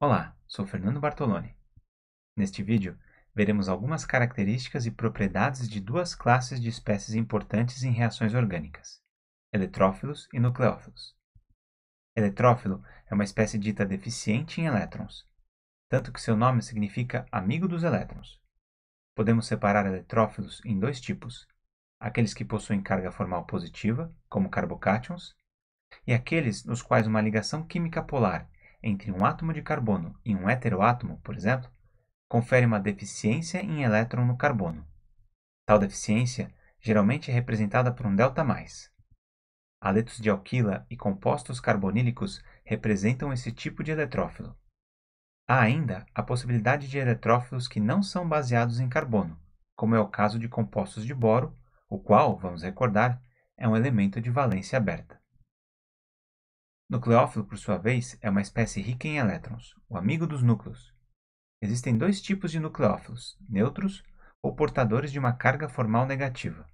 Olá, sou Fernando Bartoloni. Neste vídeo, veremos algumas características e propriedades de duas classes de espécies importantes em reações orgânicas, eletrófilos e nucleófilos. Eletrófilo é uma espécie dita deficiente em elétrons, tanto que seu nome significa amigo dos elétrons. Podemos separar eletrófilos em dois tipos, aqueles que possuem carga formal positiva, como carbocátions, e aqueles nos quais uma ligação química polar entre um átomo de carbono e um heteroátomo, por exemplo, confere uma deficiência em elétron no carbono. Tal deficiência geralmente é representada por um delta mais. Aletos de alquila e compostos carbonílicos representam esse tipo de eletrófilo. Há ainda a possibilidade de eletrófilos que não são baseados em carbono, como é o caso de compostos de boro o qual, vamos recordar, é um elemento de valência aberta. Nucleófilo, por sua vez, é uma espécie rica em elétrons, o amigo dos núcleos. Existem dois tipos de nucleófilos, neutros ou portadores de uma carga formal negativa.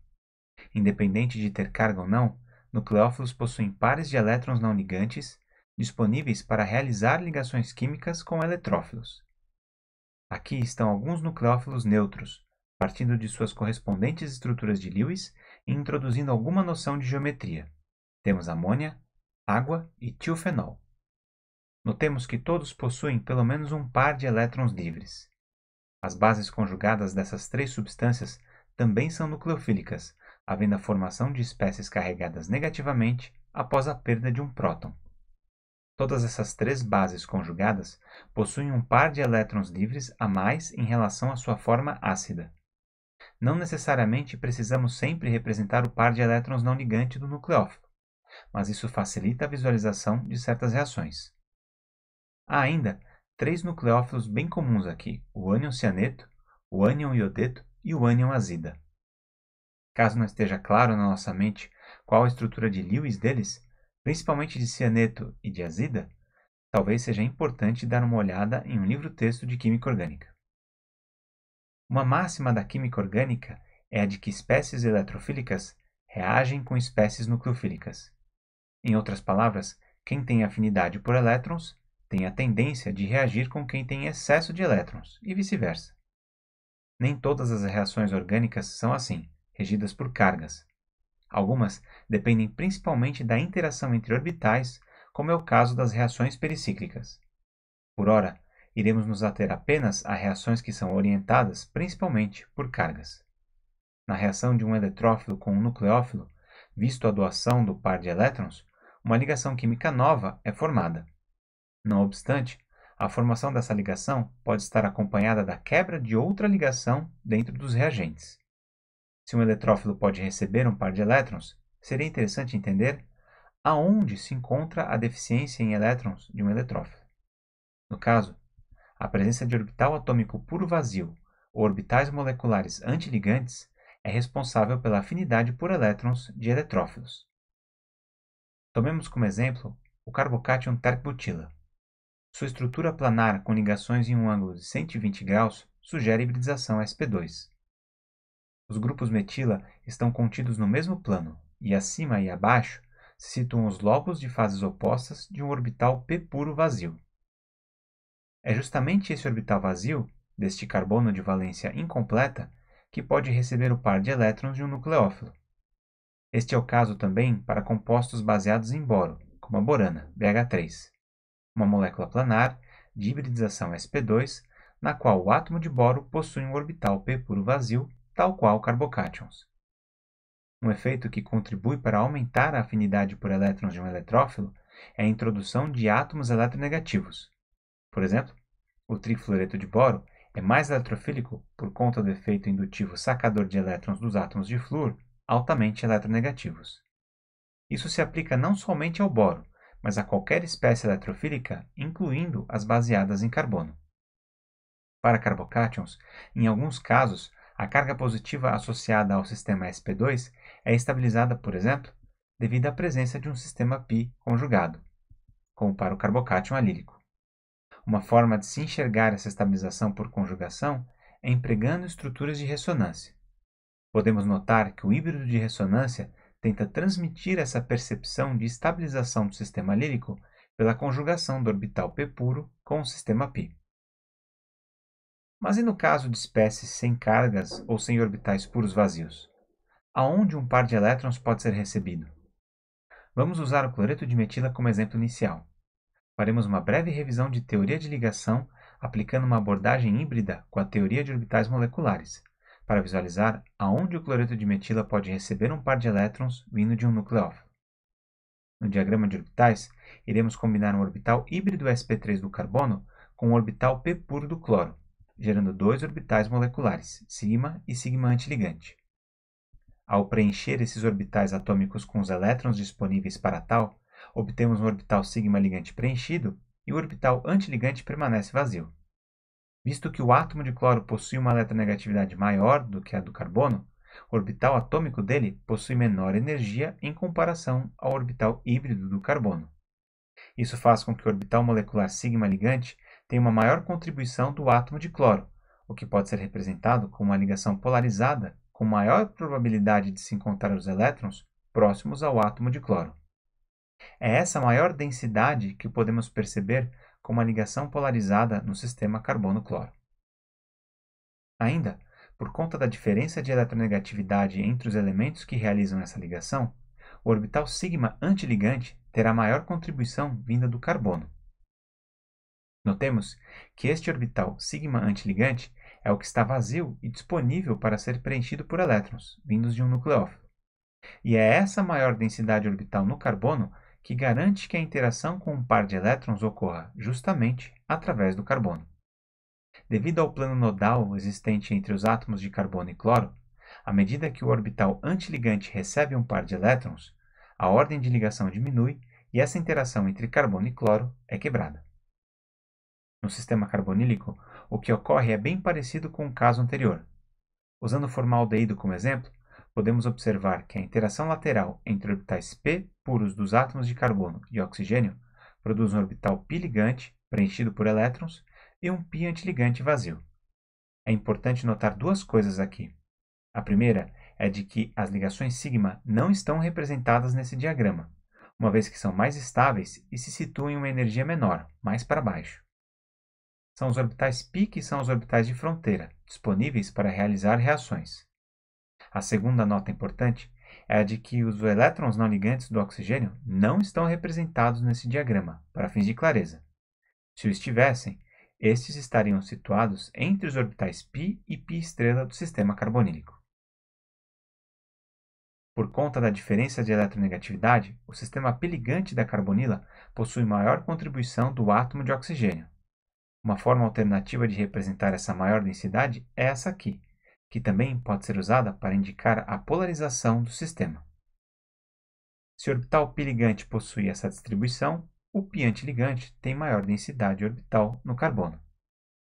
Independente de ter carga ou não, nucleófilos possuem pares de elétrons não ligantes disponíveis para realizar ligações químicas com eletrófilos. Aqui estão alguns nucleófilos neutros, partindo de suas correspondentes estruturas de Lewis e introduzindo alguma noção de geometria. Temos amônia, água e tiofenol. Notemos que todos possuem pelo menos um par de elétrons livres. As bases conjugadas dessas três substâncias também são nucleofílicas, havendo a formação de espécies carregadas negativamente após a perda de um próton. Todas essas três bases conjugadas possuem um par de elétrons livres a mais em relação à sua forma ácida. Não necessariamente precisamos sempre representar o par de elétrons não ligante do nucleófilo, mas isso facilita a visualização de certas reações. Há ainda três nucleófilos bem comuns aqui, o ânion cianeto, o ânion iodeto e o ânion azida. Caso não esteja claro na nossa mente qual a estrutura de Lewis deles, principalmente de cianeto e de azida, talvez seja importante dar uma olhada em um livro-texto de química orgânica. Uma máxima da química orgânica é a de que espécies eletrofílicas reagem com espécies nucleofílicas. Em outras palavras, quem tem afinidade por elétrons tem a tendência de reagir com quem tem excesso de elétrons, e vice-versa. Nem todas as reações orgânicas são assim, regidas por cargas. Algumas dependem principalmente da interação entre orbitais, como é o caso das reações pericíclicas. Por ora, iremos nos ater apenas a reações que são orientadas principalmente por cargas. Na reação de um eletrófilo com um nucleófilo, visto a doação do par de elétrons, uma ligação química nova é formada. Não obstante, a formação dessa ligação pode estar acompanhada da quebra de outra ligação dentro dos reagentes. Se um eletrófilo pode receber um par de elétrons, seria interessante entender aonde se encontra a deficiência em elétrons de um eletrófilo. No caso, a presença de orbital atômico puro vazio ou orbitais moleculares antiligantes é responsável pela afinidade por elétrons de eletrófilos. Tomemos como exemplo o carbocation tercbutila. Sua estrutura planar com ligações em um ângulo de 120 graus sugere hibridização sp2. Os grupos metila estão contidos no mesmo plano, e acima e abaixo se situam os lobos de fases opostas de um orbital p puro vazio. É justamente esse orbital vazio, deste carbono de valência incompleta, que pode receber o par de elétrons de um nucleófilo. Este é o caso também para compostos baseados em boro, como a borana, BH3, uma molécula planar de hibridização sp2, na qual o átomo de boro possui um orbital p puro vazio, tal qual carbocátions. Um efeito que contribui para aumentar a afinidade por elétrons de um eletrófilo é a introdução de átomos eletronegativos, por exemplo, o trifluoreto de boro é mais eletrofílico por conta do efeito indutivo sacador de elétrons dos átomos de flúor altamente eletronegativos. Isso se aplica não somente ao boro, mas a qualquer espécie eletrofílica, incluindo as baseadas em carbono. Para carbocátions, em alguns casos, a carga positiva associada ao sistema sp2 é estabilizada, por exemplo, devido à presença de um sistema pi conjugado, como para o carbocátion alílico. Uma forma de se enxergar essa estabilização por conjugação é empregando estruturas de ressonância. Podemos notar que o híbrido de ressonância tenta transmitir essa percepção de estabilização do sistema lírico pela conjugação do orbital P puro com o sistema π. Mas e no caso de espécies sem cargas ou sem orbitais puros vazios? Aonde um par de elétrons pode ser recebido? Vamos usar o cloreto de metila como exemplo inicial. Faremos uma breve revisão de teoria de ligação aplicando uma abordagem híbrida com a teoria de orbitais moleculares, para visualizar aonde o cloreto de metila pode receber um par de elétrons vindo de um nucleófilo. No diagrama de orbitais, iremos combinar um orbital híbrido sp3 do carbono com um orbital p puro do cloro, gerando dois orbitais moleculares, sigma e sigma antiligante. Ao preencher esses orbitais atômicos com os elétrons disponíveis para tal, Obtemos um orbital sigma ligante preenchido e o orbital antiligante permanece vazio. Visto que o átomo de cloro possui uma eletronegatividade maior do que a do carbono, o orbital atômico dele possui menor energia em comparação ao orbital híbrido do carbono. Isso faz com que o orbital molecular sigma ligante tenha uma maior contribuição do átomo de cloro, o que pode ser representado como uma ligação polarizada com maior probabilidade de se encontrar os elétrons próximos ao átomo de cloro. É essa maior densidade que podemos perceber como a ligação polarizada no sistema carbono-cloro. Ainda, por conta da diferença de eletronegatividade entre os elementos que realizam essa ligação, o orbital sigma antiligante terá maior contribuição vinda do carbono. Notemos que este orbital sigma antiligante é o que está vazio e disponível para ser preenchido por elétrons vindos de um nucleófilo. E é essa maior densidade orbital no carbono que garante que a interação com um par de elétrons ocorra justamente através do carbono. Devido ao plano nodal existente entre os átomos de carbono e cloro, à medida que o orbital antiligante recebe um par de elétrons, a ordem de ligação diminui e essa interação entre carbono e cloro é quebrada. No sistema carbonílico, o que ocorre é bem parecido com o caso anterior. Usando o formaldeído como exemplo, podemos observar que a interação lateral entre orbitais p puros dos átomos de carbono e oxigênio produz um orbital π ligante preenchido por elétrons e um π antiligante vazio. É importante notar duas coisas aqui. A primeira é de que as ligações sigma não estão representadas nesse diagrama, uma vez que são mais estáveis e se situam em uma energia menor, mais para baixo. São os orbitais π que são os orbitais de fronteira, disponíveis para realizar reações. A segunda nota importante é a de que os elétrons não ligantes do oxigênio não estão representados nesse diagrama, para fins de clareza. Se o estivessem, estes estariam situados entre os orbitais π e π estrela do sistema carbonílico. Por conta da diferença de eletronegatividade, o sistema peligante ligante da carbonila possui maior contribuição do átomo de oxigênio. Uma forma alternativa de representar essa maior densidade é essa aqui, que também pode ser usada para indicar a polarização do sistema. Se o orbital piligante possui essa distribuição, o pi antiligante tem maior densidade orbital no carbono.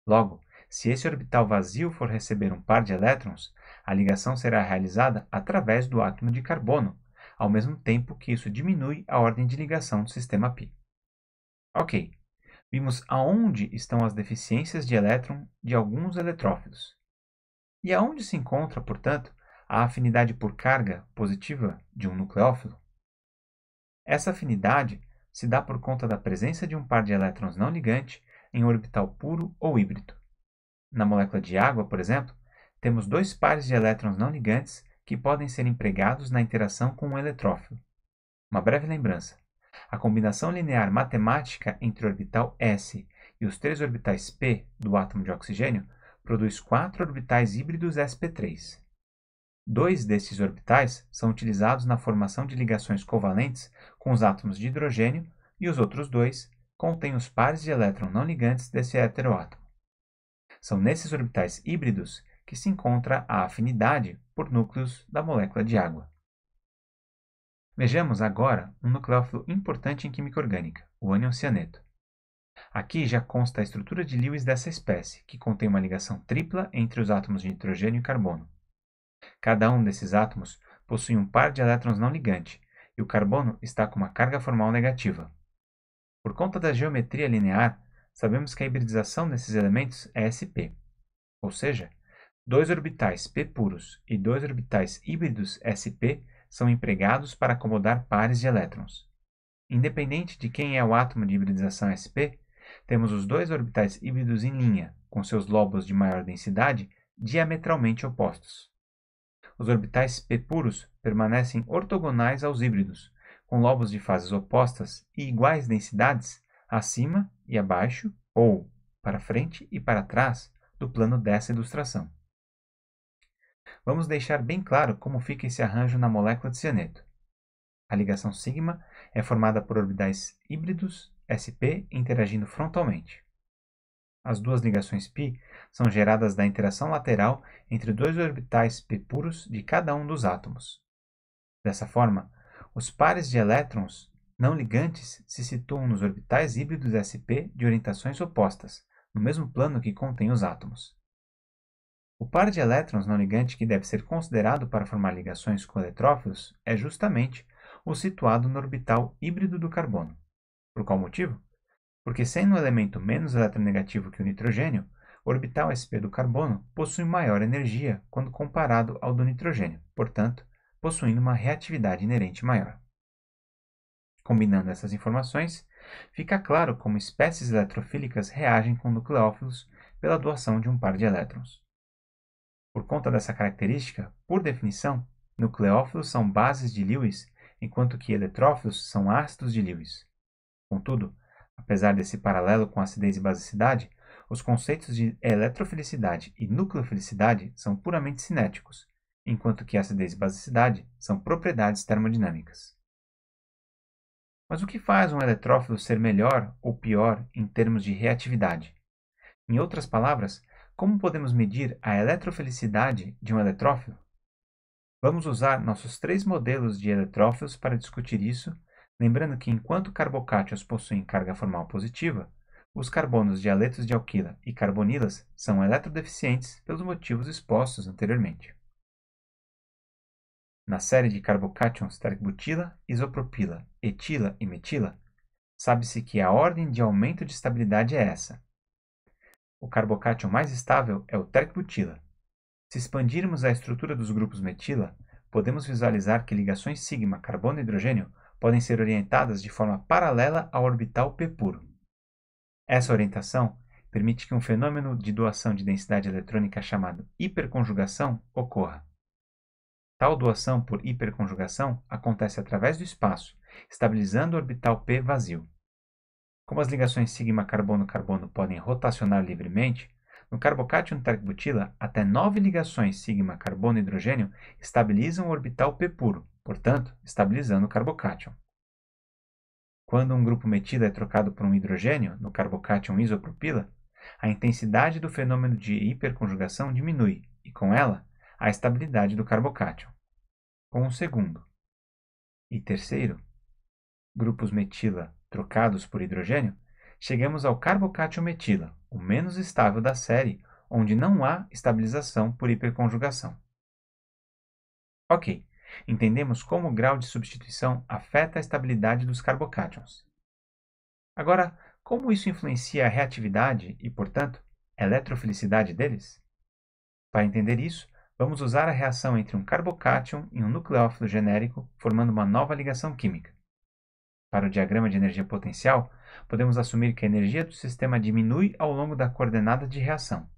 Logo, se esse orbital vazio for receber um par de elétrons, a ligação será realizada através do átomo de carbono, ao mesmo tempo que isso diminui a ordem de ligação do sistema pi. Ok, vimos aonde estão as deficiências de elétron de alguns eletrófilos. E aonde se encontra, portanto, a afinidade por carga positiva de um nucleófilo? Essa afinidade se dá por conta da presença de um par de elétrons não ligante em orbital puro ou híbrido. Na molécula de água, por exemplo, temos dois pares de elétrons não ligantes que podem ser empregados na interação com um eletrófilo. Uma breve lembrança: a combinação linear matemática entre o orbital s e os três orbitais p do átomo de oxigênio produz quatro orbitais híbridos sp3. Dois desses orbitais são utilizados na formação de ligações covalentes com os átomos de hidrogênio e os outros dois contêm os pares de elétron não ligantes desse heteroátomo. São nesses orbitais híbridos que se encontra a afinidade por núcleos da molécula de água. Vejamos agora um nucleófilo importante em química orgânica, o ânion cianeto. Aqui já consta a estrutura de Lewis dessa espécie, que contém uma ligação tripla entre os átomos de nitrogênio e carbono. Cada um desses átomos possui um par de elétrons não ligante, e o carbono está com uma carga formal negativa. Por conta da geometria linear, sabemos que a hibridização desses elementos é sp, ou seja, dois orbitais p puros e dois orbitais híbridos sp são empregados para acomodar pares de elétrons. Independente de quem é o átomo de hibridização sp, temos os dois orbitais híbridos em linha, com seus lobos de maior densidade diametralmente opostos. Os orbitais p puros permanecem ortogonais aos híbridos, com lobos de fases opostas e iguais densidades acima e abaixo, ou para frente e para trás, do plano dessa ilustração. Vamos deixar bem claro como fica esse arranjo na molécula de cianeto. A ligação sigma é formada por orbitais híbridos SP interagindo frontalmente. As duas ligações π são geradas da interação lateral entre dois orbitais p puros de cada um dos átomos. Dessa forma, os pares de elétrons não ligantes se situam nos orbitais híbridos sp de orientações opostas, no mesmo plano que contém os átomos. O par de elétrons não ligante que deve ser considerado para formar ligações com eletrófilos é justamente o situado no orbital híbrido do carbono. Por qual motivo? Porque sendo um elemento menos eletronegativo que o nitrogênio, o orbital sp do carbono possui maior energia quando comparado ao do nitrogênio, portanto, possuindo uma reatividade inerente maior. Combinando essas informações, fica claro como espécies eletrofílicas reagem com nucleófilos pela doação de um par de elétrons. Por conta dessa característica, por definição, nucleófilos são bases de Lewis, enquanto que eletrófilos são ácidos de Lewis. Contudo, apesar desse paralelo com acidez e basicidade, os conceitos de eletrofilicidade e nucleofilicidade são puramente cinéticos, enquanto que acidez e basicidade são propriedades termodinâmicas. Mas o que faz um eletrófilo ser melhor ou pior em termos de reatividade? Em outras palavras, como podemos medir a eletrofilicidade de um eletrófilo? Vamos usar nossos três modelos de eletrófilos para discutir isso Lembrando que enquanto carbocátios possuem carga formal positiva, os carbonos de aletos de alquila e carbonilas são eletrodeficientes pelos motivos expostos anteriormente. Na série de carbocátions tarbutila, isopropila, etila e metila, sabe-se que a ordem de aumento de estabilidade é essa. O carbocátion mais estável é o tercbutila. Se expandirmos a estrutura dos grupos metila, podemos visualizar que ligações sigma carbono-hidrogênio podem ser orientadas de forma paralela ao orbital P puro. Essa orientação permite que um fenômeno de doação de densidade eletrônica chamado hiperconjugação ocorra. Tal doação por hiperconjugação acontece através do espaço, estabilizando o orbital P vazio. Como as ligações sigma carbono-carbono podem rotacionar livremente, no carbocátion tarc-butila, até nove ligações sigma carbono-hidrogênio estabilizam o orbital P puro, portanto, estabilizando o carbocátion. Quando um grupo metila é trocado por um hidrogênio, no carbocátion isopropila, a intensidade do fenômeno de hiperconjugação diminui e, com ela, a estabilidade do carbocátion. Com o segundo. E terceiro, grupos metila trocados por hidrogênio, chegamos ao carbocátion metila, o menos estável da série, onde não há estabilização por hiperconjugação. Ok, Entendemos como o grau de substituição afeta a estabilidade dos carbocátions. Agora, como isso influencia a reatividade e, portanto, a eletrofilicidade deles? Para entender isso, vamos usar a reação entre um carbocátion e um nucleófilo genérico, formando uma nova ligação química. Para o diagrama de energia potencial, podemos assumir que a energia do sistema diminui ao longo da coordenada de reação.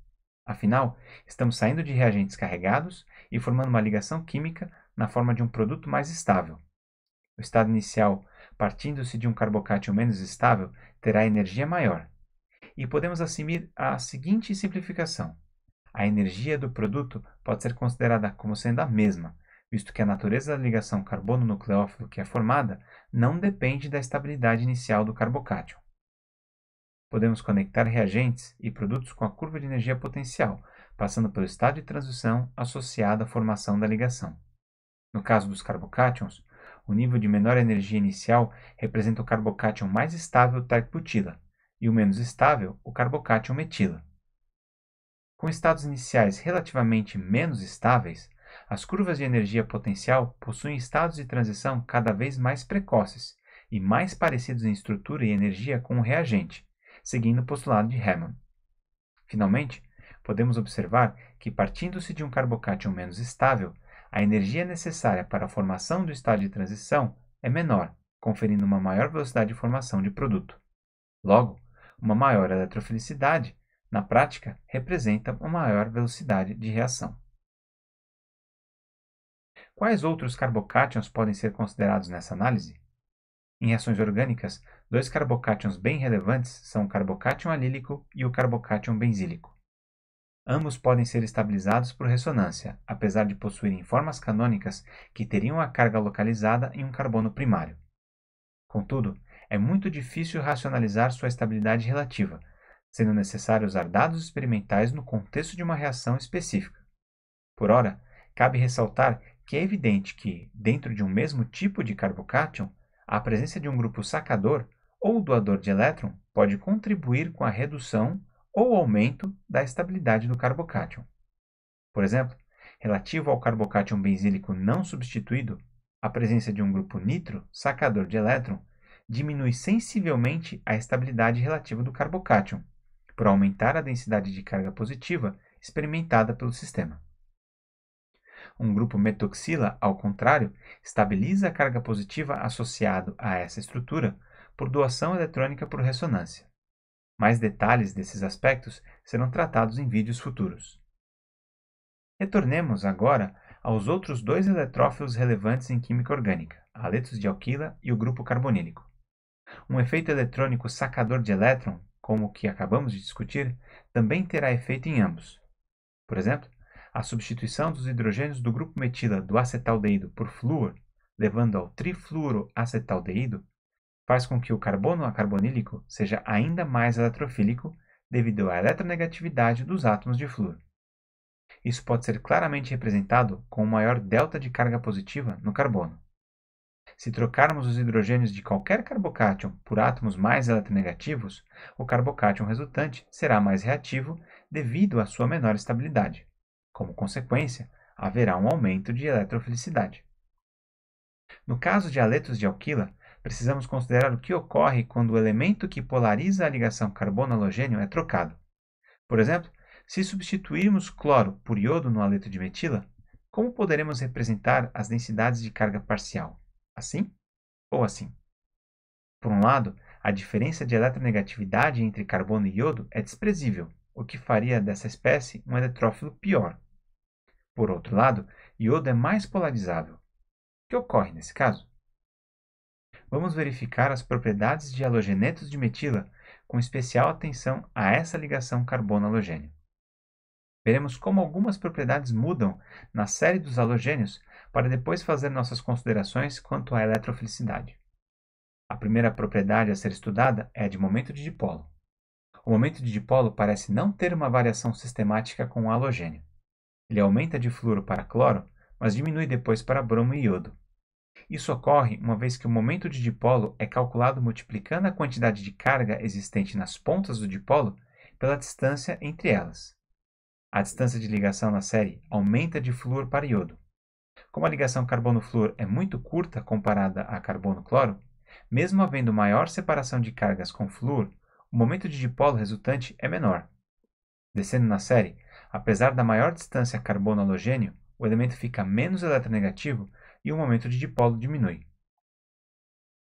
Afinal, estamos saindo de reagentes carregados e formando uma ligação química na forma de um produto mais estável. O estado inicial, partindo-se de um carbocátil menos estável, terá energia maior. E podemos assumir a seguinte simplificação: a energia do produto pode ser considerada como sendo a mesma, visto que a natureza da ligação carbono-nucleófilo que é formada não depende da estabilidade inicial do carbocátil. Podemos conectar reagentes e produtos com a curva de energia potencial, passando pelo estado de transição associado à formação da ligação. No caso dos carbocátions, o nível de menor energia inicial representa o carbocátion mais estável tarbutila e o menos estável, o carbocátion metila. Com estados iniciais relativamente menos estáveis, as curvas de energia potencial possuem estados de transição cada vez mais precoces e mais parecidos em estrutura e energia com o reagente, seguindo o postulado de Hammond. Finalmente, podemos observar que, partindo-se de um carbocátion menos estável, a energia necessária para a formação do estado de transição é menor, conferindo uma maior velocidade de formação de produto. Logo, uma maior eletrofilicidade, na prática, representa uma maior velocidade de reação. Quais outros carbocátions podem ser considerados nessa análise? Em reações orgânicas, dois carbocátions bem relevantes são o carbocátion alílico e o carbocátion benzílico. Ambos podem ser estabilizados por ressonância, apesar de possuírem formas canônicas que teriam a carga localizada em um carbono primário. Contudo, é muito difícil racionalizar sua estabilidade relativa, sendo necessário usar dados experimentais no contexto de uma reação específica. Por ora, cabe ressaltar que é evidente que, dentro de um mesmo tipo de carbocátion, a presença de um grupo sacador ou doador de elétron pode contribuir com a redução ou aumento da estabilidade do carbocátion. Por exemplo, relativo ao carbocátion benzílico não substituído, a presença de um grupo nitro, sacador de elétron, diminui sensivelmente a estabilidade relativa do carbocátion, por aumentar a densidade de carga positiva experimentada pelo sistema. Um grupo metoxila, ao contrário, estabiliza a carga positiva associado a essa estrutura por doação eletrônica por ressonância. Mais detalhes desses aspectos serão tratados em vídeos futuros. Retornemos agora aos outros dois eletrófilos relevantes em química orgânica, aletos de alquila e o grupo carbonílico. Um efeito eletrônico sacador de elétron, como o que acabamos de discutir, também terá efeito em ambos. Por exemplo, a substituição dos hidrogênios do grupo metila do acetaldeído por flúor, levando ao trifluoroacetaldeído, faz com que o carbono acarbonílico seja ainda mais eletrofílico devido à eletronegatividade dos átomos de flúor. Isso pode ser claramente representado com o maior delta de carga positiva no carbono. Se trocarmos os hidrogênios de qualquer carbocátion por átomos mais eletronegativos, o carbocátion resultante será mais reativo devido à sua menor estabilidade. Como consequência, haverá um aumento de eletrofilicidade. No caso de aletos de alquila, precisamos considerar o que ocorre quando o elemento que polariza a ligação carbono-halogênio é trocado. Por exemplo, se substituirmos cloro por iodo no aleto de metila, como poderemos representar as densidades de carga parcial? Assim ou assim? Por um lado, a diferença de eletronegatividade entre carbono e iodo é desprezível, o que faria dessa espécie um eletrófilo pior. Por outro lado, iodo é mais polarizável. O que ocorre nesse caso? vamos verificar as propriedades de halogenetos de metila, com especial atenção a essa ligação carbono-halogênio. Veremos como algumas propriedades mudam na série dos halogênios para depois fazer nossas considerações quanto à eletrofilicidade. A primeira propriedade a ser estudada é a de momento de dipolo. O momento de dipolo parece não ter uma variação sistemática com o halogênio. Ele aumenta de fluoro para cloro, mas diminui depois para bromo e iodo. Isso ocorre uma vez que o momento de dipolo é calculado multiplicando a quantidade de carga existente nas pontas do dipolo pela distância entre elas. A distância de ligação na série aumenta de flúor para iodo. Como a ligação carbono-flúor é muito curta comparada a carbono-cloro, mesmo havendo maior separação de cargas com flúor, o momento de dipolo resultante é menor. Descendo na série, apesar da maior distância carbono-halogênio, o elemento fica menos eletronegativo e o momento de dipolo diminui.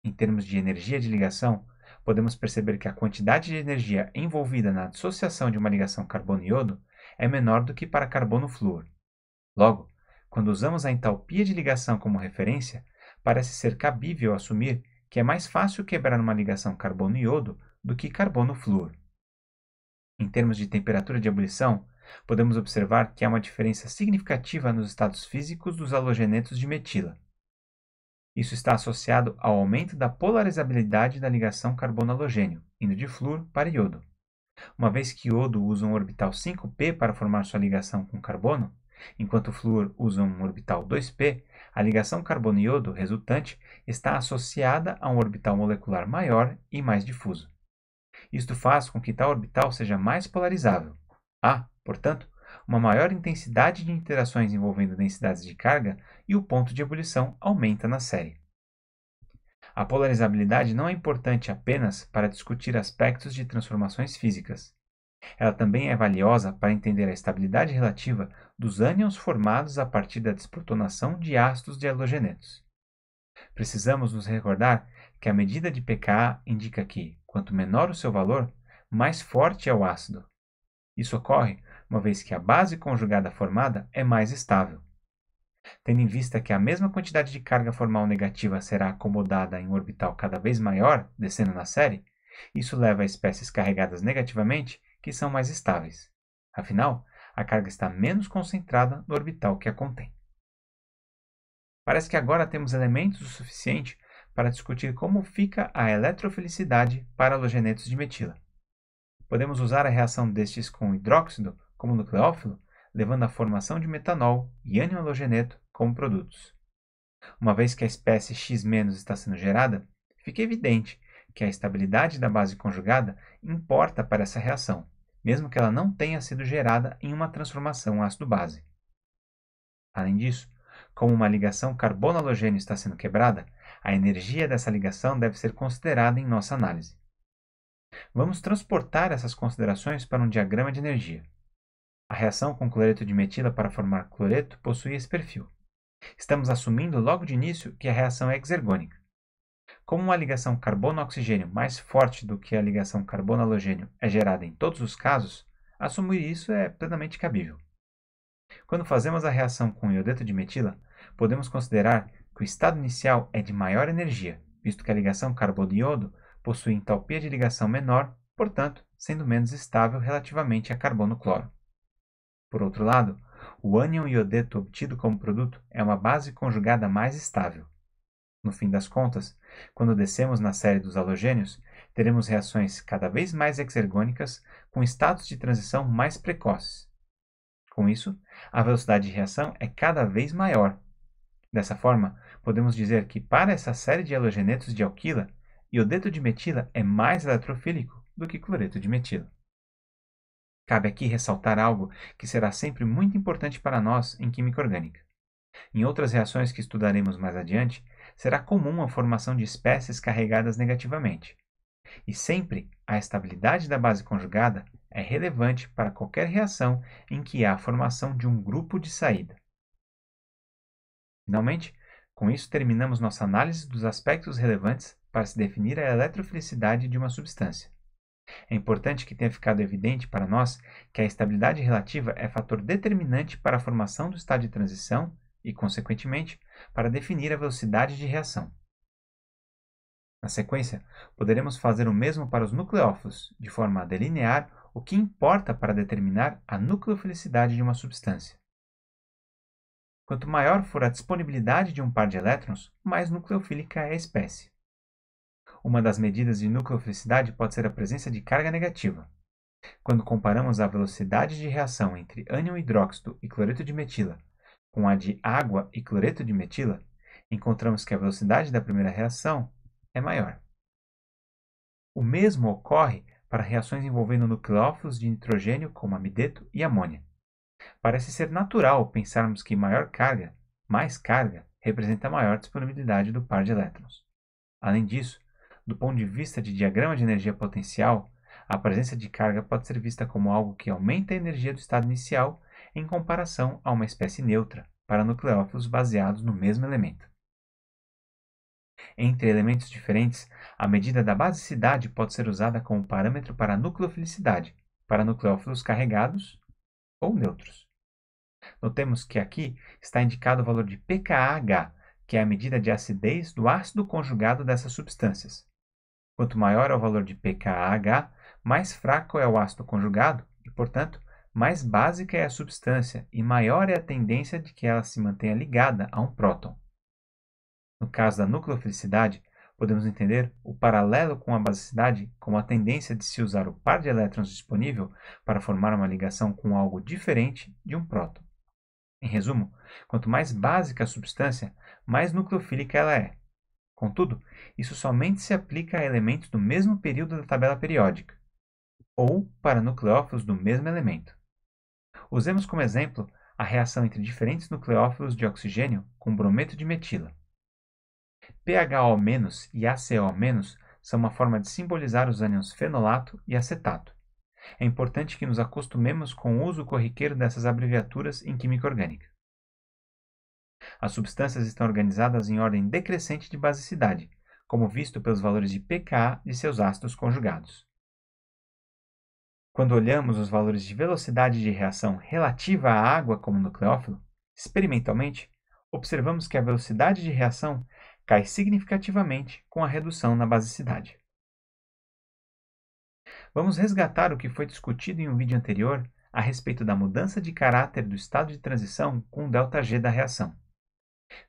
Em termos de energia de ligação, podemos perceber que a quantidade de energia envolvida na dissociação de uma ligação carbono-iodo é menor do que para carbono-flúor. Logo, quando usamos a entalpia de ligação como referência, parece ser cabível assumir que é mais fácil quebrar uma ligação carbono-iodo do que carbono-flúor. Em termos de temperatura de ebulição, podemos observar que há uma diferença significativa nos estados físicos dos halogenetos de metila. Isso está associado ao aumento da polarizabilidade da ligação carbono-halogênio, indo de flúor para iodo. Uma vez que iodo usa um orbital 5p para formar sua ligação com carbono, enquanto o flúor usa um orbital 2p, a ligação carbono-iodo resultante está associada a um orbital molecular maior e mais difuso. Isto faz com que tal orbital seja mais polarizável, A Portanto, uma maior intensidade de interações envolvendo densidades de carga e o ponto de ebulição aumenta na série. A polarizabilidade não é importante apenas para discutir aspectos de transformações físicas. Ela também é valiosa para entender a estabilidade relativa dos ânions formados a partir da desprotonação de ácidos de halogenetos. Precisamos nos recordar que a medida de pKa indica que, quanto menor o seu valor, mais forte é o ácido. Isso ocorre uma vez que a base conjugada formada é mais estável. Tendo em vista que a mesma quantidade de carga formal negativa será acomodada em um orbital cada vez maior, descendo na série, isso leva a espécies carregadas negativamente que são mais estáveis. Afinal, a carga está menos concentrada no orbital que a contém. Parece que agora temos elementos o suficiente para discutir como fica a eletrofilicidade para halogenetos de metila. Podemos usar a reação destes com hidróxido como nucleófilo, levando à formação de metanol e ânion halogeneto como produtos. Uma vez que a espécie X- está sendo gerada, fica evidente que a estabilidade da base conjugada importa para essa reação, mesmo que ela não tenha sido gerada em uma transformação ácido-base. Além disso, como uma ligação carbono-halogênio está sendo quebrada, a energia dessa ligação deve ser considerada em nossa análise. Vamos transportar essas considerações para um diagrama de energia. A reação com cloreto de metila para formar cloreto possui esse perfil. Estamos assumindo logo de início que a reação é exergônica. Como uma ligação carbono-oxigênio mais forte do que a ligação carbono-halogênio é gerada em todos os casos, assumir isso é plenamente cabível. Quando fazemos a reação com iodeto de metila, podemos considerar que o estado inicial é de maior energia, visto que a ligação carbono-iodo possui entalpia de ligação menor, portanto, sendo menos estável relativamente a carbono-cloro. Por outro lado, o ânion iodeto obtido como produto é uma base conjugada mais estável. No fim das contas, quando descemos na série dos halogênios, teremos reações cada vez mais exergônicas com estados de transição mais precoces. Com isso, a velocidade de reação é cada vez maior. Dessa forma, podemos dizer que para essa série de halogenetos de alquila, iodeto de metila é mais eletrofílico do que cloreto de metila. Cabe aqui ressaltar algo que será sempre muito importante para nós em química orgânica. Em outras reações que estudaremos mais adiante, será comum a formação de espécies carregadas negativamente. E sempre a estabilidade da base conjugada é relevante para qualquer reação em que há a formação de um grupo de saída. Finalmente, com isso terminamos nossa análise dos aspectos relevantes para se definir a eletrofilicidade de uma substância. É importante que tenha ficado evidente para nós que a estabilidade relativa é fator determinante para a formação do estado de transição e, consequentemente, para definir a velocidade de reação. Na sequência, poderemos fazer o mesmo para os nucleófilos, de forma a delinear o que importa para determinar a nucleofilicidade de uma substância. Quanto maior for a disponibilidade de um par de elétrons, mais nucleofílica é a espécie. Uma das medidas de nucleofilicidade pode ser a presença de carga negativa. Quando comparamos a velocidade de reação entre ânion hidróxido e cloreto de metila com a de água e cloreto de metila, encontramos que a velocidade da primeira reação é maior. O mesmo ocorre para reações envolvendo nucleófilos de nitrogênio como amideto e amônia. Parece ser natural pensarmos que maior carga, mais carga, representa maior disponibilidade do par de elétrons. Além disso, do ponto de vista de diagrama de energia potencial, a presença de carga pode ser vista como algo que aumenta a energia do estado inicial em comparação a uma espécie neutra para nucleófilos baseados no mesmo elemento. Entre elementos diferentes, a medida da basicidade pode ser usada como parâmetro para a nucleofilicidade, para nucleófilos carregados ou neutros. Notemos que aqui está indicado o valor de pKa, que é a medida de acidez do ácido conjugado dessas substâncias, Quanto maior é o valor de pKa, mais fraco é o ácido conjugado e, portanto, mais básica é a substância e maior é a tendência de que ela se mantenha ligada a um próton. No caso da nucleofilicidade, podemos entender o paralelo com a basicidade como a tendência de se usar o par de elétrons disponível para formar uma ligação com algo diferente de um próton. Em resumo, quanto mais básica a substância, mais nucleofílica ela é, Contudo, isso somente se aplica a elementos do mesmo período da tabela periódica, ou para nucleófilos do mesmo elemento. Usemos como exemplo a reação entre diferentes nucleófilos de oxigênio com brometo de metila. PHO- e ACO- são uma forma de simbolizar os ânions fenolato e acetato. É importante que nos acostumemos com o uso corriqueiro dessas abreviaturas em química orgânica. As substâncias estão organizadas em ordem decrescente de basicidade, como visto pelos valores de pKa de seus ácidos conjugados. Quando olhamos os valores de velocidade de reação relativa à água como nucleófilo, experimentalmente, observamos que a velocidade de reação cai significativamente com a redução na basicidade. Vamos resgatar o que foi discutido em um vídeo anterior a respeito da mudança de caráter do estado de transição com o ΔG da reação.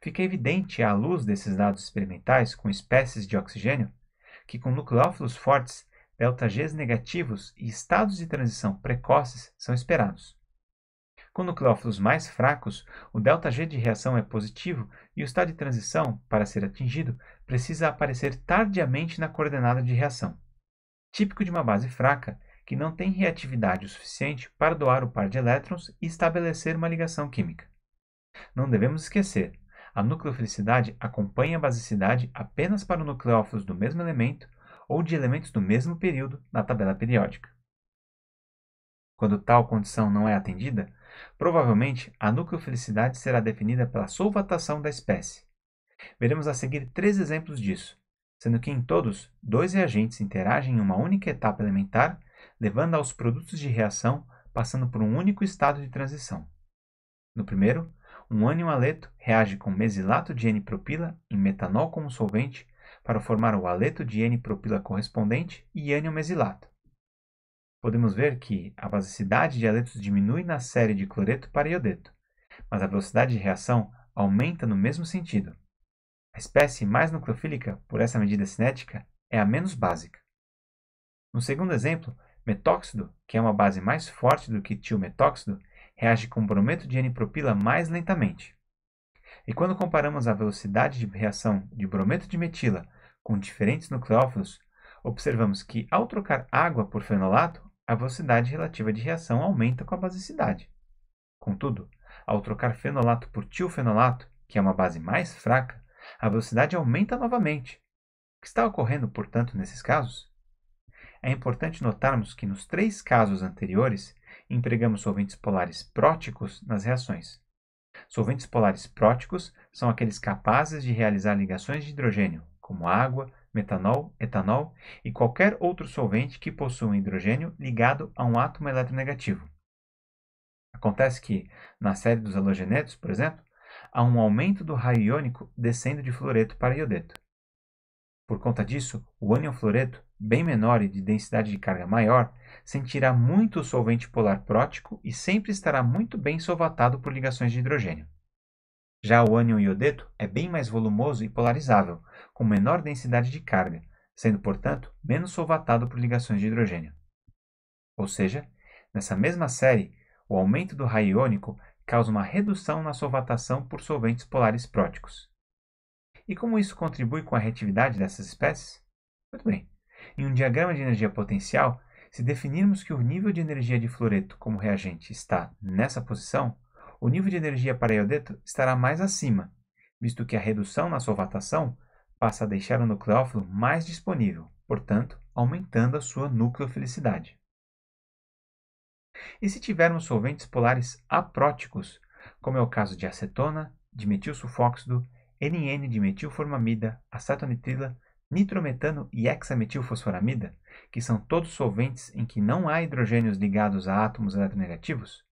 Fica evidente à luz desses dados experimentais com espécies de oxigênio que com nucleófilos fortes, delta-Gs negativos e estados de transição precoces são esperados. Com nucleófilos mais fracos, o delta-G de reação é positivo e o estado de transição, para ser atingido, precisa aparecer tardiamente na coordenada de reação. Típico de uma base fraca, que não tem reatividade o suficiente para doar o par de elétrons e estabelecer uma ligação química. Não devemos esquecer a nucleofilicidade acompanha a basicidade apenas para nucleófilos do mesmo elemento ou de elementos do mesmo período na tabela periódica. Quando tal condição não é atendida, provavelmente a nucleofilicidade será definida pela solvatação da espécie. Veremos a seguir três exemplos disso, sendo que em todos, dois reagentes interagem em uma única etapa elementar, levando aos produtos de reação passando por um único estado de transição. No primeiro, um ânion aleto reage com mesilato de N-propila e metanol como solvente para formar o aleto de N-propila correspondente e ânion mesilato. Podemos ver que a basicidade de aletos diminui na série de cloreto para iodeto, mas a velocidade de reação aumenta no mesmo sentido. A espécie mais nucleofílica, por essa medida cinética, é a menos básica. No segundo exemplo, metóxido, que é uma base mais forte do que tiometóxido, reage com brometo de N-propila mais lentamente. E quando comparamos a velocidade de reação de brometo de metila com diferentes nucleófilos, observamos que, ao trocar água por fenolato, a velocidade relativa de reação aumenta com a basicidade. Contudo, ao trocar fenolato por tiofenolato, que é uma base mais fraca, a velocidade aumenta novamente. O que está ocorrendo, portanto, nesses casos é importante notarmos que nos três casos anteriores, empregamos solventes polares próticos nas reações. Solventes polares próticos são aqueles capazes de realizar ligações de hidrogênio, como água, metanol, etanol e qualquer outro solvente que possua um hidrogênio ligado a um átomo eletronegativo. Acontece que, na série dos halogenetos, por exemplo, há um aumento do raio iônico descendo de fluoreto para iodeto. Por conta disso, o ânion fluoreto bem menor e de densidade de carga maior, sentirá muito o solvente polar prótico e sempre estará muito bem solvatado por ligações de hidrogênio. Já o ânion iodeto é bem mais volumoso e polarizável, com menor densidade de carga, sendo, portanto, menos solvatado por ligações de hidrogênio. Ou seja, nessa mesma série, o aumento do raio iônico causa uma redução na solvatação por solventes polares próticos. E como isso contribui com a reatividade dessas espécies? Muito bem. Em um diagrama de energia potencial, se definirmos que o nível de energia de fluoreto como reagente está nessa posição, o nível de energia para iodeto estará mais acima, visto que a redução na solvatação passa a deixar o nucleófilo mais disponível, portanto, aumentando a sua nucleofilicidade. E se tivermos solventes polares apróticos, como é o caso de acetona, dimetil sulfóxido, NN-dimetilformamida, acetonitrila, nitrometano e hexametilfosforamida, que são todos solventes em que não há hidrogênios ligados a átomos eletronegativos?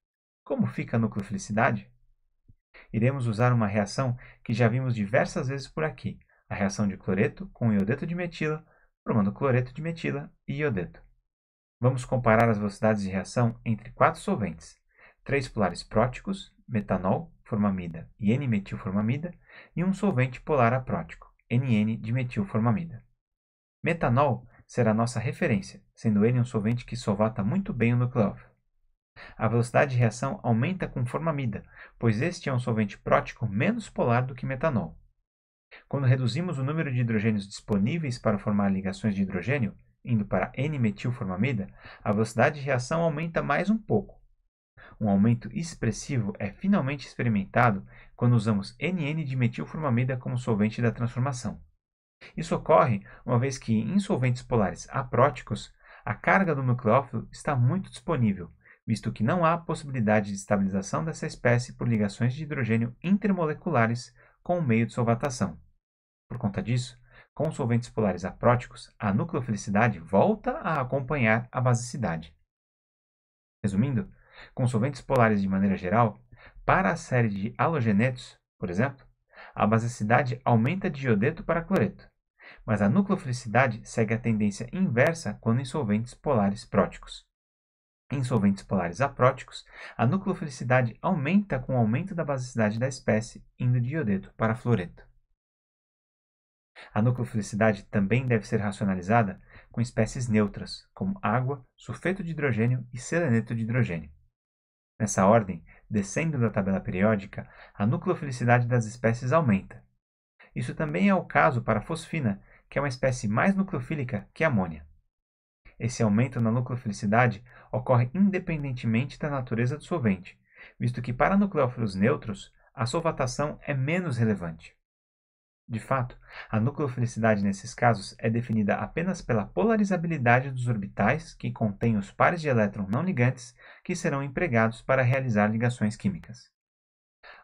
Como fica a nucleofilicidade? Iremos usar uma reação que já vimos diversas vezes por aqui, a reação de cloreto com iodeto de metila, formando cloreto de metila e iodeto. Vamos comparar as velocidades de reação entre quatro solventes, três polares próticos, metanol, formamida e N-metilformamida, e um solvente polar aprótico. NN-dimetilformamida. Metanol será nossa referência, sendo ele um solvente que solvata muito bem o nucleófilo. A velocidade de reação aumenta com formamida, pois este é um solvente prótico menos polar do que metanol. Quando reduzimos o número de hidrogênios disponíveis para formar ligações de hidrogênio, indo para N-metilformamida, a velocidade de reação aumenta mais um pouco, um aumento expressivo é finalmente experimentado quando usamos NN-dimetilformamida como solvente da transformação. Isso ocorre uma vez que em solventes polares apróticos, a carga do nucleófilo está muito disponível, visto que não há possibilidade de estabilização dessa espécie por ligações de hidrogênio intermoleculares com o meio de solvatação. Por conta disso, com solventes polares apróticos, a nucleofilicidade volta a acompanhar a basicidade. Resumindo, com solventes polares de maneira geral, para a série de halogenetos, por exemplo, a basicidade aumenta de iodeto para cloreto, mas a nucleofilicidade segue a tendência inversa quando em solventes polares próticos. Em solventes polares apróticos, a nucleofilicidade aumenta com o aumento da basicidade da espécie, indo de iodeto para fluoreto. A nucleofilicidade também deve ser racionalizada com espécies neutras, como água, sulfeto de hidrogênio e seleneto de hidrogênio. Nessa ordem, descendo da tabela periódica, a nucleofilicidade das espécies aumenta. Isso também é o caso para a fosfina, que é uma espécie mais nucleofílica que a amônia. Esse aumento na nucleofilicidade ocorre independentemente da natureza do solvente, visto que para nucleófilos neutros, a solvatação é menos relevante. De fato, a nucleofilicidade nesses casos é definida apenas pela polarizabilidade dos orbitais que contêm os pares de elétron não ligantes que serão empregados para realizar ligações químicas.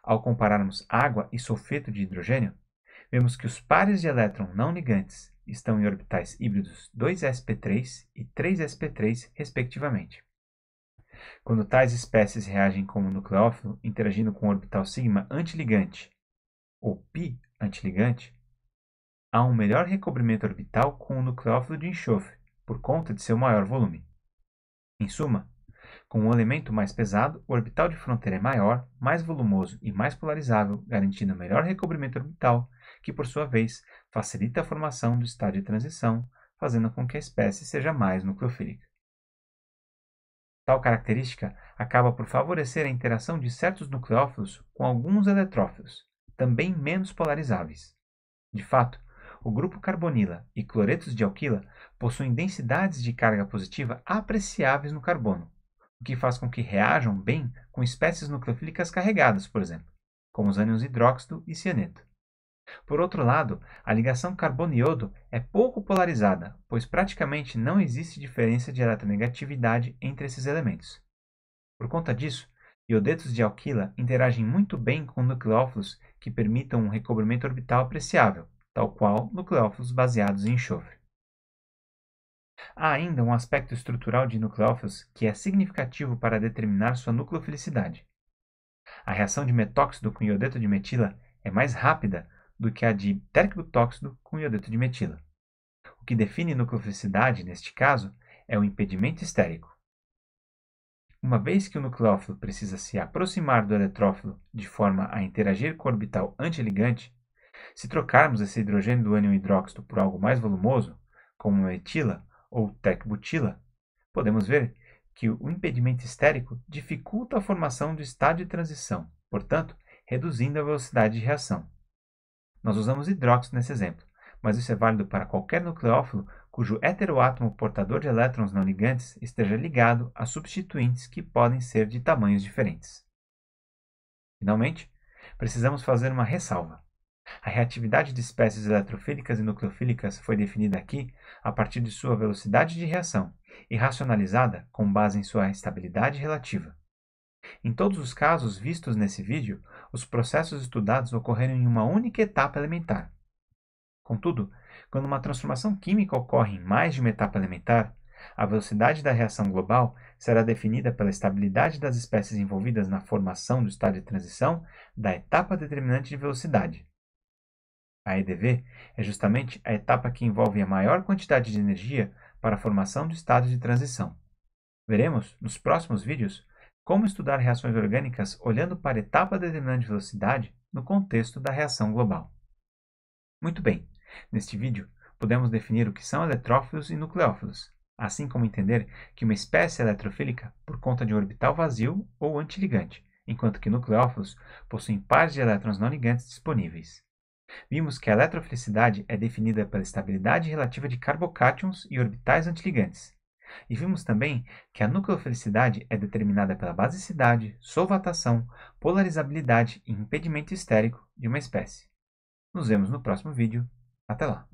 Ao compararmos água e sulfeto de hidrogênio, vemos que os pares de elétron não ligantes estão em orbitais híbridos 2sp3 e 3sp3, respectivamente. Quando tais espécies reagem como nucleófilo, interagindo com o orbital sigma antiligante, ou pi, antiligante, há um melhor recobrimento orbital com o nucleófilo de enxofre, por conta de seu maior volume. Em suma, com um elemento mais pesado, o orbital de fronteira é maior, mais volumoso e mais polarizável, garantindo melhor recobrimento orbital, que por sua vez facilita a formação do estado de transição, fazendo com que a espécie seja mais nucleofílica. Tal característica acaba por favorecer a interação de certos nucleófilos com alguns eletrófilos, também menos polarizáveis. De fato, o grupo carbonila e cloretos de alquila possuem densidades de carga positiva apreciáveis no carbono, o que faz com que reajam bem com espécies nucleofílicas carregadas, por exemplo, como os ânions hidróxido e cianeto. Por outro lado, a ligação carbono-iodo é pouco polarizada, pois praticamente não existe diferença de eletronegatividade entre esses elementos. Por conta disso, iodetos de alquila interagem muito bem com nucleófilos que permitam um recobrimento orbital apreciável, tal qual nucleófilos baseados em enxofre. Há ainda um aspecto estrutural de nucleófilos que é significativo para determinar sua nucleofilicidade. A reação de metóxido com iodeto de metila é mais rápida do que a de tercbutóxido com iodeto de metila. O que define nucleofilicidade, neste caso, é o impedimento estérico. Uma vez que o nucleófilo precisa se aproximar do eletrófilo de forma a interagir com o orbital antiligante, se trocarmos esse hidrogênio do ânion hidróxido por algo mais volumoso, como etila ou tecbutila, podemos ver que o impedimento estérico dificulta a formação do estado de transição, portanto, reduzindo a velocidade de reação. Nós usamos hidróxido nesse exemplo, mas isso é válido para qualquer nucleófilo cujo heteroátomo portador de elétrons não ligantes esteja ligado a substituintes que podem ser de tamanhos diferentes. Finalmente, precisamos fazer uma ressalva. A reatividade de espécies eletrofílicas e nucleofílicas foi definida aqui a partir de sua velocidade de reação e racionalizada com base em sua estabilidade relativa. Em todos os casos vistos nesse vídeo, os processos estudados ocorreram em uma única etapa elementar. Contudo, quando uma transformação química ocorre em mais de uma etapa elementar, a velocidade da reação global será definida pela estabilidade das espécies envolvidas na formação do estado de transição da etapa determinante de velocidade. A EDV é justamente a etapa que envolve a maior quantidade de energia para a formação do estado de transição. Veremos, nos próximos vídeos, como estudar reações orgânicas olhando para a etapa determinante de velocidade no contexto da reação global. Muito bem, Neste vídeo, podemos definir o que são eletrófilos e nucleófilos, assim como entender que uma espécie é eletrofílica por conta de um orbital vazio ou antiligante, enquanto que nucleófilos possuem pares de elétrons não ligantes disponíveis. Vimos que a eletrofilicidade é definida pela estabilidade relativa de carbocátions e orbitais antiligantes. E vimos também que a nucleofilicidade é determinada pela basicidade, solvatação, polarizabilidade e impedimento histérico de uma espécie. Nos vemos no próximo vídeo. Até lá!